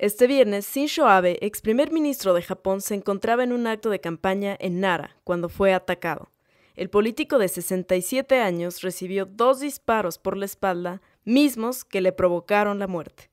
Este viernes, Shinzo Abe, ex primer ministro de Japón, se encontraba en un acto de campaña en Nara cuando fue atacado. El político de 67 años recibió dos disparos por la espalda, mismos que le provocaron la muerte.